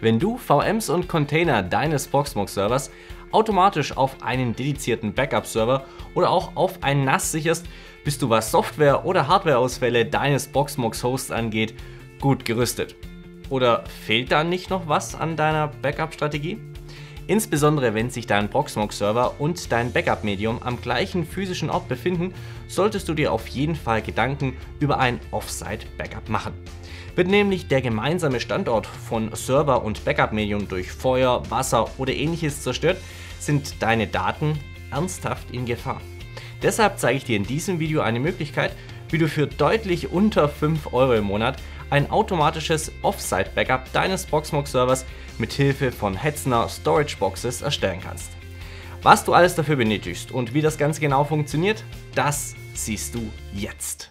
wenn du VMs und Container deines Proxmox-Servers automatisch auf einen dedizierten Backup-Server oder auch auf ein NAS sicherst, bist du was Software- oder Hardwareausfälle deines Proxmox-Hosts angeht, gut gerüstet. Oder fehlt da nicht noch was an deiner Backup-Strategie? Insbesondere wenn sich dein Proxmox-Server und dein Backup-Medium am gleichen physischen Ort befinden, solltest du dir auf jeden Fall Gedanken über ein Offsite-Backup machen. Wird nämlich der gemeinsame Standort von Server und Backup-Medium durch Feuer, Wasser oder ähnliches zerstört, sind deine Daten ernsthaft in Gefahr. Deshalb zeige ich dir in diesem Video eine Möglichkeit, wie du für deutlich unter 5 Euro im Monat ein automatisches Offsite-Backup deines Proxmox-Servers mit Hilfe von Hetzner Storage Boxes erstellen kannst. Was du alles dafür benötigst und wie das Ganze genau funktioniert, das siehst du jetzt.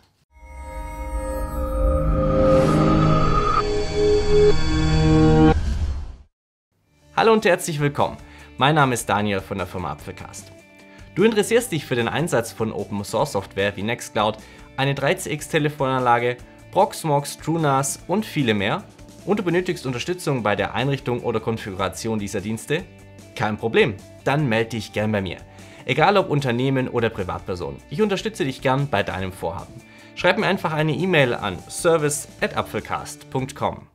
Hallo und herzlich willkommen. Mein Name ist Daniel von der Firma Apfelcast. Du interessierst dich für den Einsatz von Open Source Software wie Nextcloud, eine 13x Telefonanlage, Proxmox, TrueNAS und viele mehr und du benötigst Unterstützung bei der Einrichtung oder Konfiguration dieser Dienste? Kein Problem, dann melde dich gern bei mir. Egal ob Unternehmen oder Privatperson, ich unterstütze dich gern bei deinem Vorhaben. Schreib mir einfach eine E-Mail an service@apfelcast.com.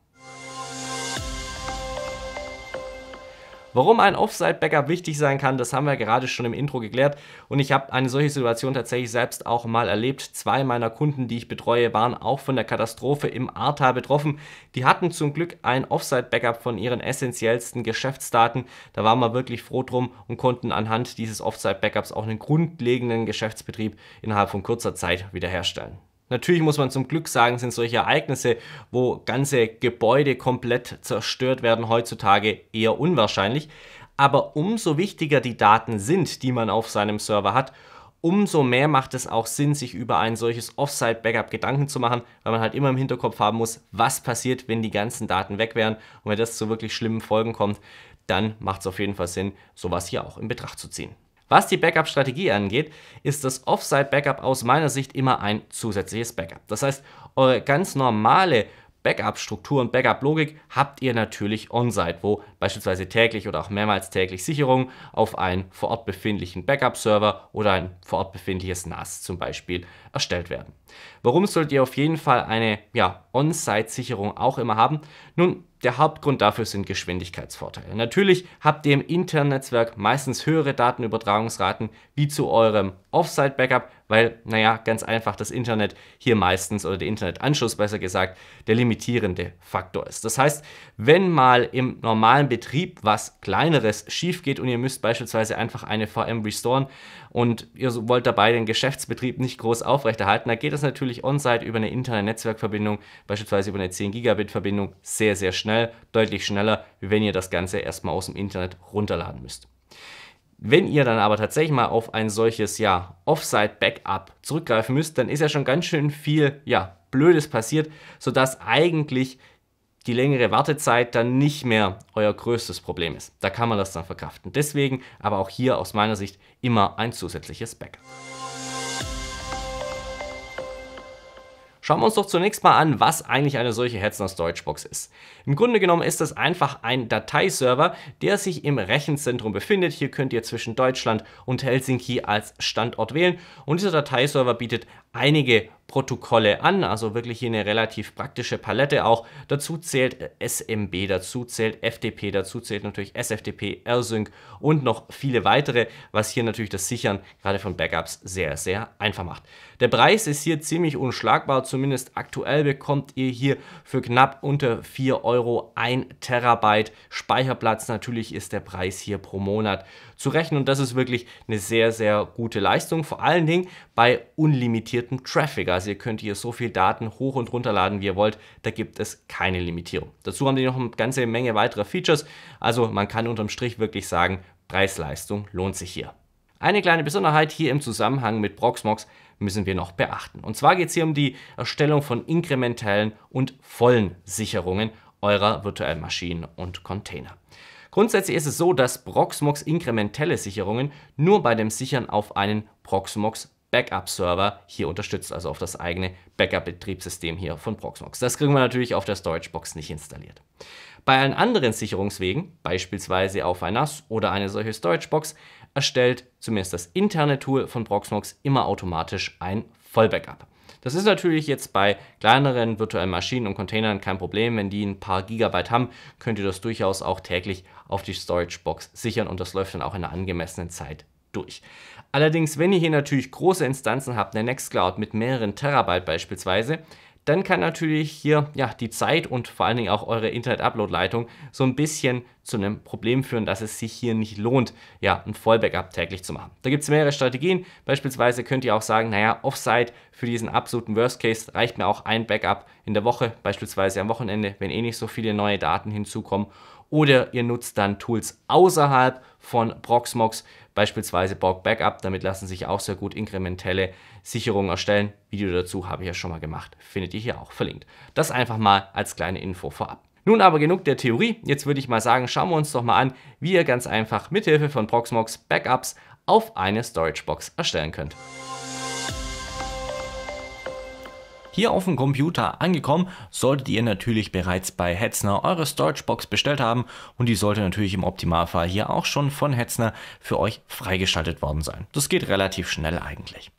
Warum ein Offside-Backup wichtig sein kann, das haben wir gerade schon im Intro geklärt. Und ich habe eine solche Situation tatsächlich selbst auch mal erlebt. Zwei meiner Kunden, die ich betreue, waren auch von der Katastrophe im Ahrtal betroffen. Die hatten zum Glück ein Offside-Backup von ihren essentiellsten Geschäftsdaten. Da waren wir wirklich froh drum und konnten anhand dieses Offside-Backups auch einen grundlegenden Geschäftsbetrieb innerhalb von kurzer Zeit wiederherstellen. Natürlich muss man zum Glück sagen, sind solche Ereignisse, wo ganze Gebäude komplett zerstört werden, heutzutage eher unwahrscheinlich. Aber umso wichtiger die Daten sind, die man auf seinem Server hat, umso mehr macht es auch Sinn, sich über ein solches Offsite-Backup Gedanken zu machen, weil man halt immer im Hinterkopf haben muss, was passiert, wenn die ganzen Daten weg wären. Und wenn das zu wirklich schlimmen Folgen kommt, dann macht es auf jeden Fall Sinn, sowas hier auch in Betracht zu ziehen. Was die Backup-Strategie angeht, ist das Offside-Backup aus meiner Sicht immer ein zusätzliches Backup. Das heißt, eure ganz normale Backup-Struktur und Backup-Logik habt ihr natürlich on-site, wo beispielsweise täglich oder auch mehrmals täglich Sicherungen auf einen vor Ort befindlichen Backup-Server oder ein vor Ort befindliches NAS zum Beispiel erstellt werden. Warum sollt ihr auf jeden Fall eine ja, On-Site-Sicherung auch immer haben? Nun, der Hauptgrund dafür sind Geschwindigkeitsvorteile. Natürlich habt ihr im internen Netzwerk meistens höhere Datenübertragungsraten wie zu eurem Offsite-Backup, weil, naja, ganz einfach das Internet hier meistens oder der Internetanschluss besser gesagt der limitierende Faktor ist. Das heißt, wenn mal im normalen Betrieb was Kleineres schief geht und ihr müsst beispielsweise einfach eine VM restoren und ihr wollt dabei den Geschäftsbetrieb nicht groß aufrechterhalten, dann geht das natürlich on-site über eine interne Netzwerkverbindung, beispielsweise über eine 10 Gigabit Verbindung, sehr, sehr schnell, deutlich schneller, wie wenn ihr das Ganze erstmal aus dem Internet runterladen müsst. Wenn ihr dann aber tatsächlich mal auf ein solches ja, Offside-Backup zurückgreifen müsst, dann ist ja schon ganz schön viel ja, Blödes passiert, sodass eigentlich die längere Wartezeit dann nicht mehr euer größtes Problem ist. Da kann man das dann verkraften. Deswegen aber auch hier aus meiner Sicht immer ein zusätzliches Backup. Schauen wir uns doch zunächst mal an, was eigentlich eine solche Hetzner's Deutschbox ist. Im Grunde genommen ist das einfach ein Dateiserver, der sich im Rechenzentrum befindet. Hier könnt ihr zwischen Deutschland und Helsinki als Standort wählen und dieser Dateiserver bietet einige Protokolle an, also wirklich hier eine relativ praktische Palette auch. Dazu zählt äh, SMB, dazu zählt FTP, dazu zählt natürlich SFTP, R-Sync und noch viele weitere, was hier natürlich das Sichern gerade von Backups sehr, sehr einfach macht. Der Preis ist hier ziemlich unschlagbar, zumindest aktuell bekommt ihr hier für knapp unter 4 Euro 1 Terabyte Speicherplatz. Natürlich ist der Preis hier pro Monat zu rechnen und das ist wirklich eine sehr, sehr gute Leistung, vor allen Dingen bei unlimitierten filterierten Traffic. Also ihr könnt hier so viel Daten hoch und runterladen, wie ihr wollt. Da gibt es keine Limitierung. Dazu haben die noch eine ganze Menge weiterer Features. Also man kann unterm Strich wirklich sagen, Preis-Leistung lohnt sich hier. Eine kleine Besonderheit hier im Zusammenhang mit Proxmox müssen wir noch beachten. Und zwar geht es hier um die Erstellung von inkrementellen und vollen Sicherungen eurer virtuellen Maschinen und Container. Grundsätzlich ist es so, dass Proxmox inkrementelle Sicherungen nur bei dem Sichern auf einen Proxmox Backup-Server hier unterstützt, also auf das eigene Backup-Betriebssystem hier von Proxmox. Das kriegen wir natürlich auf der Storagebox nicht installiert. Bei allen anderen Sicherungswegen, beispielsweise auf ein NAS oder eine solche Storagebox, erstellt zumindest das interne Tool von Proxmox immer automatisch ein Vollbackup. Das ist natürlich jetzt bei kleineren virtuellen Maschinen und Containern kein Problem. Wenn die ein paar Gigabyte haben, könnt ihr das durchaus auch täglich auf die Storagebox sichern und das läuft dann auch in einer angemessenen Zeit durch. Allerdings, wenn ihr hier natürlich große Instanzen habt, eine Nextcloud mit mehreren Terabyte beispielsweise, dann kann natürlich hier ja, die Zeit und vor allen Dingen auch eure Internet-Upload-Leitung so ein bisschen zu einem Problem führen, dass es sich hier nicht lohnt, ja, ein Vollbackup täglich zu machen. Da gibt es mehrere Strategien. Beispielsweise könnt ihr auch sagen, naja, Offsite für diesen absoluten Worst Case reicht mir auch ein Backup in der Woche, beispielsweise am Wochenende, wenn eh nicht so viele neue Daten hinzukommen. Oder ihr nutzt dann Tools außerhalb von Proxmox, beispielsweise Borg Backup. Damit lassen sich auch sehr gut inkrementelle Sicherungen erstellen. Video dazu habe ich ja schon mal gemacht, findet ihr hier auch verlinkt. Das einfach mal als kleine Info vorab. Nun aber genug der Theorie. Jetzt würde ich mal sagen, schauen wir uns doch mal an, wie ihr ganz einfach mithilfe von Proxmox Backups auf eine Storage Box erstellen könnt hier auf dem Computer angekommen. Solltet ihr natürlich bereits bei Hetzner eure Storagebox bestellt haben und die sollte natürlich im Optimalfall hier auch schon von Hetzner für euch freigeschaltet worden sein. Das geht relativ schnell eigentlich.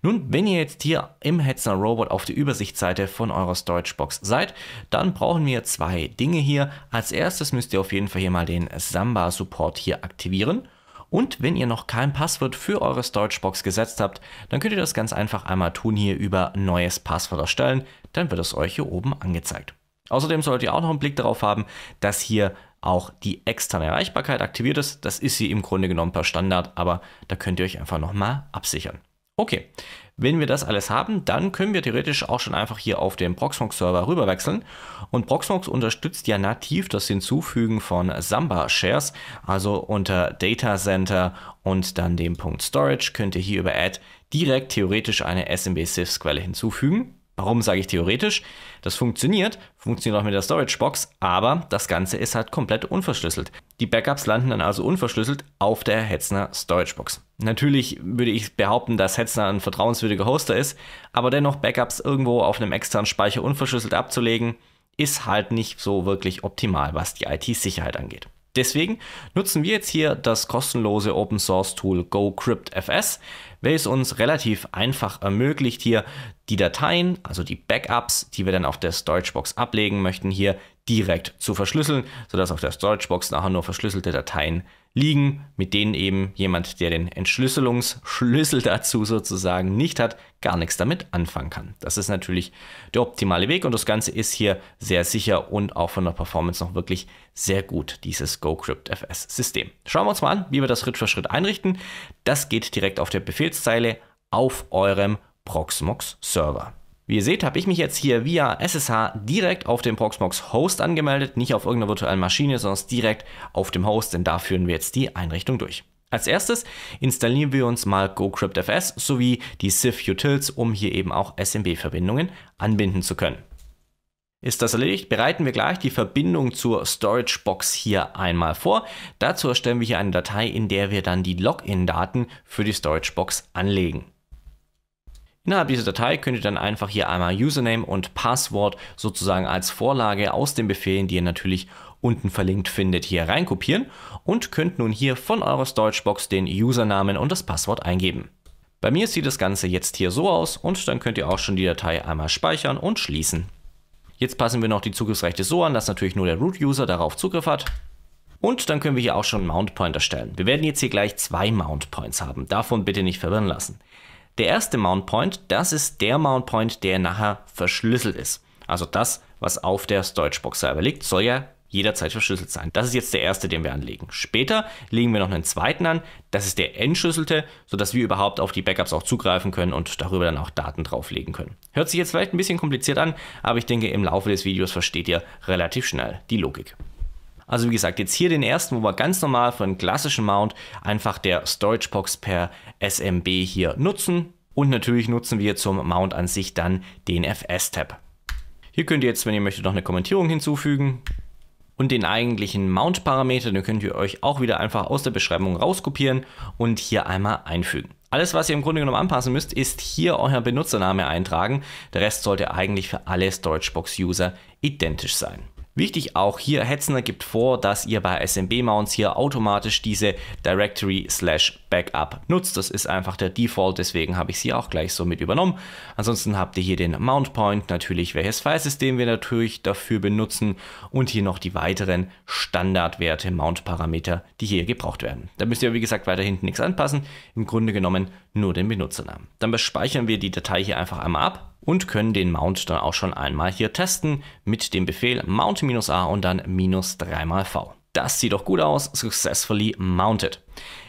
Nun, wenn ihr jetzt hier im Hetzner Robot auf der Übersichtsseite von eurer Storagebox seid, dann brauchen wir zwei Dinge hier. Als erstes müsst ihr auf jeden Fall hier mal den Samba Support hier aktivieren. Und wenn ihr noch kein Passwort für eure Storagebox gesetzt habt, dann könnt ihr das ganz einfach einmal tun hier über neues Passwort erstellen, dann wird es euch hier oben angezeigt. Außerdem solltet ihr auch noch einen Blick darauf haben, dass hier auch die externe Erreichbarkeit aktiviert ist. Das ist sie im Grunde genommen per Standard, aber da könnt ihr euch einfach nochmal absichern. Okay, wenn wir das alles haben, dann können wir theoretisch auch schon einfach hier auf den Proxmox-Server rüberwechseln. Und Proxmox unterstützt ja nativ das Hinzufügen von Samba-Shares, also unter Data Center und dann dem Punkt Storage könnt ihr hier über Add direkt theoretisch eine SMB-SIFS-Quelle hinzufügen. Warum sage ich theoretisch? Das funktioniert, funktioniert auch mit der Storage Box, aber das Ganze ist halt komplett unverschlüsselt. Die Backups landen dann also unverschlüsselt auf der Hetzner Storagebox. Natürlich würde ich behaupten, dass Hetzner ein vertrauenswürdiger Hoster ist, aber dennoch Backups irgendwo auf einem externen Speicher unverschlüsselt abzulegen, ist halt nicht so wirklich optimal, was die IT-Sicherheit angeht. Deswegen nutzen wir jetzt hier das kostenlose Open Source Tool GoCryptFS, welches uns relativ einfach ermöglicht, hier die Dateien, also die Backups, die wir dann auf der Storagebox ablegen möchten, hier direkt zu verschlüsseln, sodass auf der Storagebox nachher nur verschlüsselte Dateien liegen, mit denen eben jemand, der den Entschlüsselungsschlüssel dazu sozusagen nicht hat, gar nichts damit anfangen kann. Das ist natürlich der optimale Weg und das Ganze ist hier sehr sicher und auch von der Performance noch wirklich sehr gut, dieses GoCryptFS-System. Schauen wir uns mal an, wie wir das Schritt für Schritt einrichten. Das geht direkt auf der Befehlszeile auf eurem Proxmox-Server. Wie ihr seht, habe ich mich jetzt hier via SSH direkt auf dem Proxmox Host angemeldet, nicht auf irgendeiner virtuellen Maschine, sondern direkt auf dem Host, denn da führen wir jetzt die Einrichtung durch. Als erstes installieren wir uns mal GoCryptFS sowie die SIF-Utils, um hier eben auch SMB-Verbindungen anbinden zu können. Ist das erledigt, bereiten wir gleich die Verbindung zur Storage Box hier einmal vor. Dazu erstellen wir hier eine Datei, in der wir dann die Login-Daten für die Storage Box anlegen. Innerhalb dieser Datei könnt ihr dann einfach hier einmal Username und Passwort sozusagen als Vorlage aus den Befehlen, die ihr natürlich unten verlinkt findet, hier reinkopieren und könnt nun hier von eurer Storagebox den Usernamen und das Passwort eingeben. Bei mir sieht das Ganze jetzt hier so aus und dann könnt ihr auch schon die Datei einmal speichern und schließen. Jetzt passen wir noch die Zugriffsrechte so an, dass natürlich nur der Root-User darauf Zugriff hat. Und dann können wir hier auch schon einen Mount Point erstellen. Wir werden jetzt hier gleich zwei Mount Points haben. Davon bitte nicht verwirren lassen. Der erste Mount Point, das ist der Mount Point, der nachher verschlüsselt ist. Also das, was auf der Storagebox selber liegt, soll ja jederzeit verschlüsselt sein. Das ist jetzt der erste, den wir anlegen. Später legen wir noch einen zweiten an, das ist der entschlüsselte, sodass wir überhaupt auf die Backups auch zugreifen können und darüber dann auch Daten drauflegen können. Hört sich jetzt vielleicht ein bisschen kompliziert an, aber ich denke, im Laufe des Videos versteht ihr relativ schnell die Logik. Also wie gesagt, jetzt hier den ersten, wo wir ganz normal für einen klassischen Mount einfach der Storage Box per SMB hier nutzen. Und natürlich nutzen wir zum Mount an sich dann den FS-Tab. Hier könnt ihr jetzt, wenn ihr möchtet, noch eine Kommentierung hinzufügen. Und den eigentlichen Mount-Parameter, den könnt ihr euch auch wieder einfach aus der Beschreibung rauskopieren und hier einmal einfügen. Alles, was ihr im Grunde genommen anpassen müsst, ist hier euer Benutzername eintragen. Der Rest sollte eigentlich für alle Storagebox-User identisch sein. Wichtig auch hier, Hetzner gibt vor, dass ihr bei SMB-Mounts hier automatisch diese Directory slash Backup nutzt. Das ist einfach der Default, deswegen habe ich sie auch gleich so mit übernommen. Ansonsten habt ihr hier den Mount Point, natürlich welches Filesystem wir natürlich dafür benutzen und hier noch die weiteren Standardwerte, Mount-Parameter, die hier gebraucht werden. Da müsst ihr wie gesagt weiter hinten nichts anpassen, im Grunde genommen nur den Benutzernamen. Dann bespeichern wir die Datei hier einfach einmal ab und können den Mount dann auch schon einmal hier testen mit dem Befehl mount-a und dann minus 3 mal V. Das sieht doch gut aus, successfully mounted.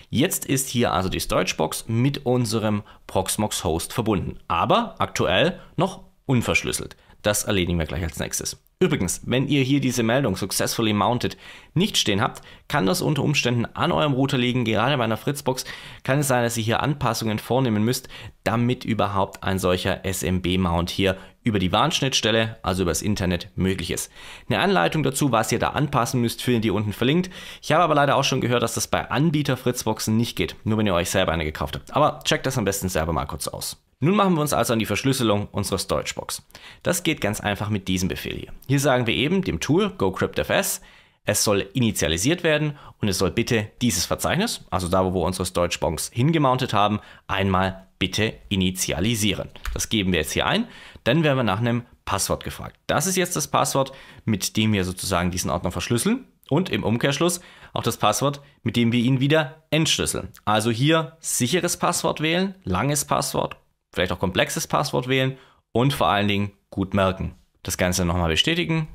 Jetzt ist hier also die Storagebox mit unserem Proxmox Host verbunden, aber aktuell noch unverschlüsselt. Das erledigen wir gleich als nächstes. Übrigens, wenn ihr hier diese Meldung Successfully Mounted nicht stehen habt, kann das unter Umständen an eurem Router liegen. Gerade bei einer Fritzbox kann es sein, dass ihr hier Anpassungen vornehmen müsst, damit überhaupt ein solcher SMB-Mount hier über die Warnschnittstelle, also übers Internet, möglich ist. Eine Anleitung dazu, was ihr da anpassen müsst, findet ihr unten verlinkt. Ich habe aber leider auch schon gehört, dass das bei Anbieter Fritzboxen nicht geht, nur wenn ihr euch selber eine gekauft habt. Aber checkt das am besten selber mal kurz aus. Nun machen wir uns also an die Verschlüsselung unserer Storagebox. Das geht ganz einfach mit diesem Befehl hier. Hier sagen wir eben dem Tool GoCryptFS, es soll initialisiert werden und es soll bitte dieses Verzeichnis, also da, wo wir unsere Storage-Bonks hingemountet haben, einmal bitte initialisieren. Das geben wir jetzt hier ein. Dann werden wir nach einem Passwort gefragt. Das ist jetzt das Passwort, mit dem wir sozusagen diesen Ordner verschlüsseln und im Umkehrschluss auch das Passwort, mit dem wir ihn wieder entschlüsseln. Also hier sicheres Passwort wählen, langes Passwort, vielleicht auch komplexes Passwort wählen und vor allen Dingen gut merken das Ganze nochmal bestätigen.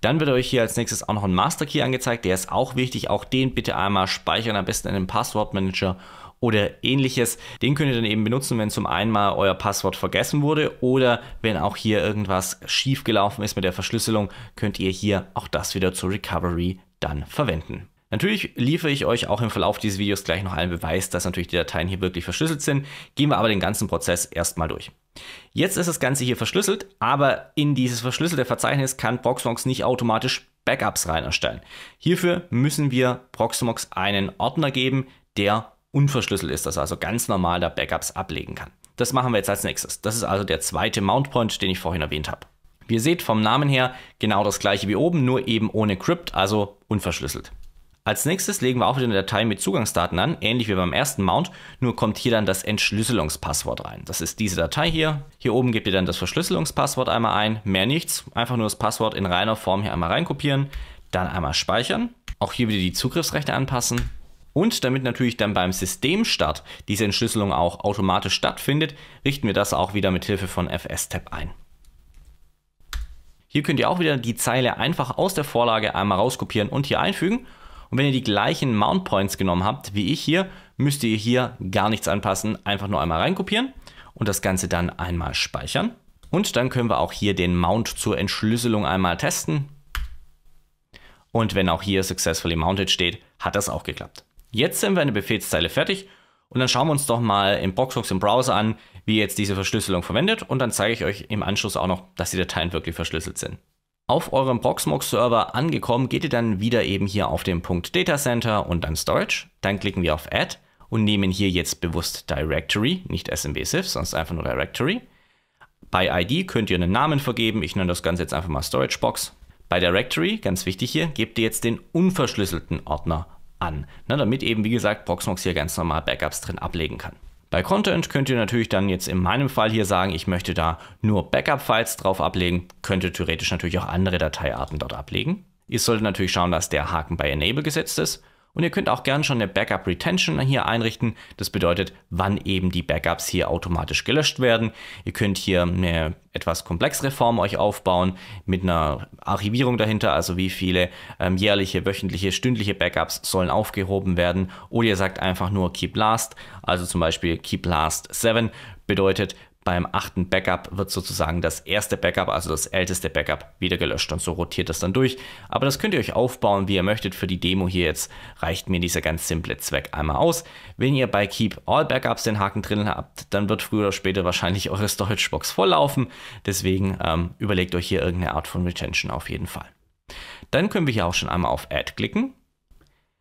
Dann wird euch hier als nächstes auch noch ein Master Key angezeigt. Der ist auch wichtig. Auch den bitte einmal speichern, am besten in einem Passwortmanager oder ähnliches. Den könnt ihr dann eben benutzen, wenn zum einen mal euer Passwort vergessen wurde oder wenn auch hier irgendwas schief gelaufen ist mit der Verschlüsselung, könnt ihr hier auch das wieder zur Recovery dann verwenden. Natürlich liefere ich euch auch im Verlauf dieses Videos gleich noch einen Beweis, dass natürlich die Dateien hier wirklich verschlüsselt sind. Gehen wir aber den ganzen Prozess erstmal durch. Jetzt ist das Ganze hier verschlüsselt, aber in dieses verschlüsselte Verzeichnis kann Proxmox nicht automatisch Backups rein erstellen. Hierfür müssen wir Proxmox einen Ordner geben, der unverschlüsselt ist, dass er also ganz normal da Backups ablegen kann. Das machen wir jetzt als nächstes. Das ist also der zweite Mountpoint, den ich vorhin erwähnt habe. Wie ihr seht, vom Namen her genau das gleiche wie oben, nur eben ohne Crypt, also unverschlüsselt. Als nächstes legen wir auch wieder eine Datei mit Zugangsdaten an, ähnlich wie beim ersten Mount, nur kommt hier dann das Entschlüsselungspasswort rein. Das ist diese Datei hier. Hier oben gebt ihr dann das Verschlüsselungspasswort einmal ein, mehr nichts, einfach nur das Passwort in reiner Form hier einmal reinkopieren, dann einmal speichern, auch hier wieder die Zugriffsrechte anpassen und damit natürlich dann beim Systemstart diese Entschlüsselung auch automatisch stattfindet, richten wir das auch wieder mit Hilfe von FS-Tab ein. Hier könnt ihr auch wieder die Zeile einfach aus der Vorlage einmal rauskopieren und hier einfügen und wenn ihr die gleichen Mount Points genommen habt wie ich hier, müsst ihr hier gar nichts anpassen, einfach nur einmal reinkopieren und das Ganze dann einmal speichern. Und dann können wir auch hier den Mount zur Entschlüsselung einmal testen. Und wenn auch hier Successfully Mounted steht, hat das auch geklappt. Jetzt sind wir in der Befehlszeile fertig und dann schauen wir uns doch mal im Boxbox im Browser an, wie ihr jetzt diese Verschlüsselung verwendet und dann zeige ich euch im Anschluss auch noch, dass die Dateien wirklich verschlüsselt sind auf eurem Proxmox-Server angekommen, geht ihr dann wieder eben hier auf den Punkt Datacenter und dann Storage. Dann klicken wir auf Add und nehmen hier jetzt bewusst Directory, nicht SMB-SIF, sonst einfach nur Directory. Bei ID könnt ihr einen Namen vergeben. Ich nenne das Ganze jetzt einfach mal Storagebox. Bei Directory, ganz wichtig hier, gebt ihr jetzt den unverschlüsselten Ordner an, ne, damit eben, wie gesagt, Proxmox hier ganz normal Backups drin ablegen kann. Bei Content könnt ihr natürlich dann jetzt in meinem Fall hier sagen, ich möchte da nur Backup-Files drauf ablegen, könnte theoretisch natürlich auch andere Dateiarten dort ablegen. Ihr solltet natürlich schauen, dass der Haken bei Enable gesetzt ist und ihr könnt auch gern schon eine Backup Retention hier einrichten. Das bedeutet, wann eben die Backups hier automatisch gelöscht werden. Ihr könnt hier eine etwas komplexere Form euch aufbauen mit einer Archivierung dahinter, also wie viele ähm, jährliche, wöchentliche, stündliche Backups sollen aufgehoben werden. Oder ihr sagt einfach nur Keep Last, also zum Beispiel Keep Last 7 bedeutet, beim achten Backup wird sozusagen das erste Backup, also das älteste Backup, wieder gelöscht und so rotiert das dann durch. Aber das könnt ihr euch aufbauen, wie ihr möchtet. Für die Demo hier jetzt reicht mir dieser ganz simple Zweck einmal aus. Wenn ihr bei Keep All Backups den Haken drin habt, dann wird früher oder später wahrscheinlich eure Storagebox volllaufen. Deswegen ähm, überlegt euch hier irgendeine Art von Retention auf jeden Fall. Dann können wir hier auch schon einmal auf Add klicken.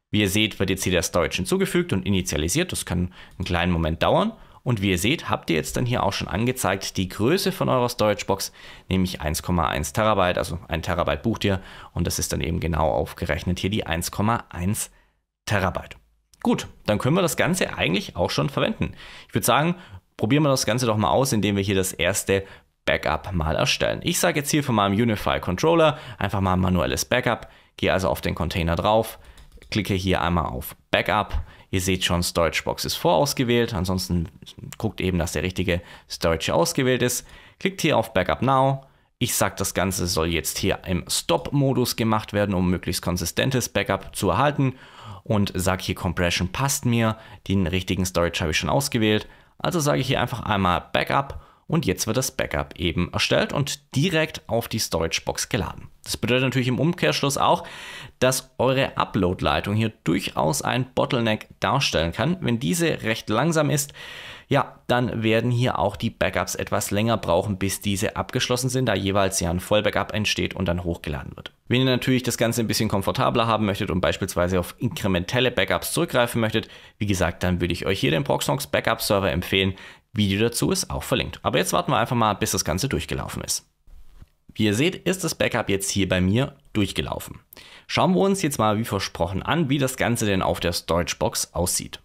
Wie ihr seht, wird jetzt hier der Storage hinzugefügt und initialisiert. Das kann einen kleinen Moment dauern. Und wie ihr seht, habt ihr jetzt dann hier auch schon angezeigt die Größe von eurer Storagebox, nämlich 1,1 Terabyte, also 1 Terabyte bucht ihr und das ist dann eben genau aufgerechnet hier die 1,1 Terabyte. Gut, dann können wir das Ganze eigentlich auch schon verwenden. Ich würde sagen, probieren wir das Ganze doch mal aus, indem wir hier das erste Backup mal erstellen. Ich sage jetzt hier von meinem Unify Controller einfach mal ein manuelles Backup, gehe also auf den Container drauf, klicke hier einmal auf Backup. Ihr seht schon, Storagebox ist vorausgewählt. Ansonsten guckt eben, dass der richtige Storage ausgewählt ist. Klickt hier auf Backup Now. Ich sage, das Ganze soll jetzt hier im Stop-Modus gemacht werden, um möglichst konsistentes Backup zu erhalten. Und sage hier Compression passt mir. Den richtigen Storage habe ich schon ausgewählt. Also sage ich hier einfach einmal Backup und jetzt wird das Backup eben erstellt und direkt auf die Storage Box geladen. Das bedeutet natürlich im Umkehrschluss auch, dass eure Upload-Leitung hier durchaus ein Bottleneck darstellen kann. Wenn diese recht langsam ist, ja, dann werden hier auch die Backups etwas länger brauchen, bis diese abgeschlossen sind, da jeweils ja ein Vollbackup entsteht und dann hochgeladen wird. Wenn ihr natürlich das Ganze ein bisschen komfortabler haben möchtet und beispielsweise auf inkrementelle Backups zurückgreifen möchtet, wie gesagt, dann würde ich euch hier den Proxmox Backup Server empfehlen. Video dazu ist auch verlinkt. Aber jetzt warten wir einfach mal, bis das Ganze durchgelaufen ist. Wie ihr seht, ist das Backup jetzt hier bei mir durchgelaufen. Schauen wir uns jetzt mal wie versprochen an, wie das Ganze denn auf der Storagebox aussieht.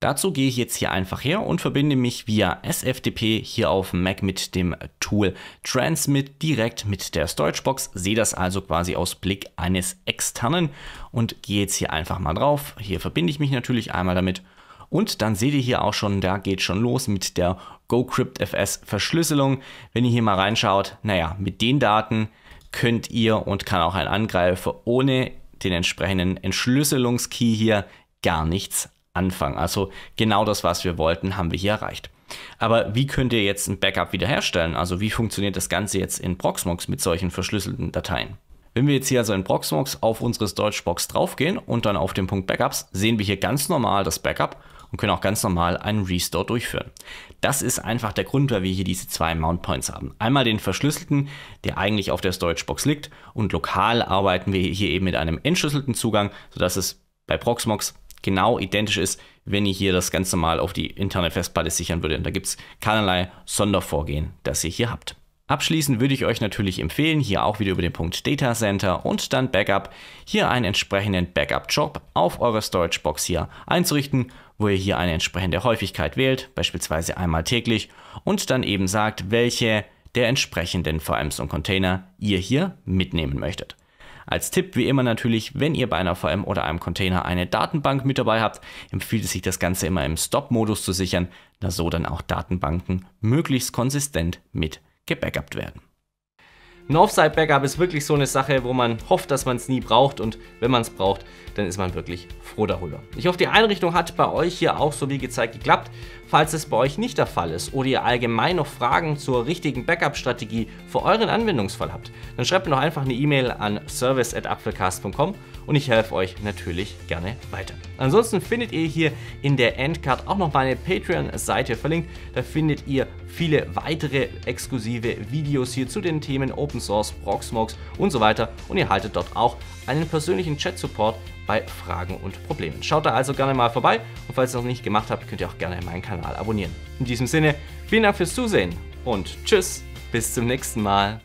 Dazu gehe ich jetzt hier einfach her und verbinde mich via SFTP hier auf Mac mit dem Tool Transmit direkt mit der Storagebox, sehe das also quasi aus Blick eines externen und gehe jetzt hier einfach mal drauf. Hier verbinde ich mich natürlich einmal damit und dann seht ihr hier auch schon, da geht schon los mit der GoCryptFS Verschlüsselung. Wenn ihr hier mal reinschaut, naja, mit den Daten, könnt ihr und kann auch ein Angreifer ohne den entsprechenden Entschlüsselungskey hier gar nichts anfangen. Also genau das, was wir wollten, haben wir hier erreicht. Aber wie könnt ihr jetzt ein Backup wiederherstellen? Also wie funktioniert das Ganze jetzt in Proxmox mit solchen verschlüsselten Dateien? Wenn wir jetzt hier also in Proxmox auf unseres Deutschbox draufgehen und dann auf den Punkt Backups, sehen wir hier ganz normal das Backup und können auch ganz normal einen Restore durchführen. Das ist einfach der Grund, weil wir hier diese zwei Mount Points haben. Einmal den verschlüsselten, der eigentlich auf der Storage Box liegt und lokal arbeiten wir hier eben mit einem entschlüsselten Zugang, sodass es bei Proxmox genau identisch ist, wenn ihr hier das Ganze mal auf die interne Festplatte sichern würdet. Da gibt es keinerlei Sondervorgehen, das ihr hier habt. Abschließend würde ich euch natürlich empfehlen, hier auch wieder über den Punkt Data Center und dann Backup, hier einen entsprechenden Backup-Job auf eurer Storage-Box hier einzurichten, wo ihr hier eine entsprechende Häufigkeit wählt, beispielsweise einmal täglich und dann eben sagt, welche der entsprechenden VMs und Container ihr hier mitnehmen möchtet. Als Tipp wie immer natürlich, wenn ihr bei einer VM oder einem Container eine Datenbank mit dabei habt, empfiehlt es sich das Ganze immer im Stop-Modus zu sichern, da so dann auch Datenbanken möglichst konsistent mit gebackupt werden. Ein Offside-Backup ist wirklich so eine Sache, wo man hofft, dass man es nie braucht und wenn man es braucht, dann ist man wirklich froh darüber. Ich hoffe, die Einrichtung hat bei euch hier auch so wie gezeigt geklappt. Falls es bei euch nicht der Fall ist oder ihr allgemein noch Fragen zur richtigen Backup-Strategie für euren Anwendungsfall habt, dann schreibt mir doch einfach eine E-Mail an service.apfelcast.com und ich helfe euch natürlich gerne weiter. Ansonsten findet ihr hier in der Endcard auch noch meine Patreon-Seite verlinkt. Da findet ihr viele weitere exklusive Videos hier zu den Themen Open Source, Proxmox und so weiter und ihr haltet dort auch einen persönlichen Chat-Support bei Fragen und Problemen. Schaut da also gerne mal vorbei und falls ihr es noch nicht gemacht habt, könnt ihr auch gerne meinen Kanal abonnieren. In diesem Sinne, vielen Dank fürs Zusehen und tschüss, bis zum nächsten Mal.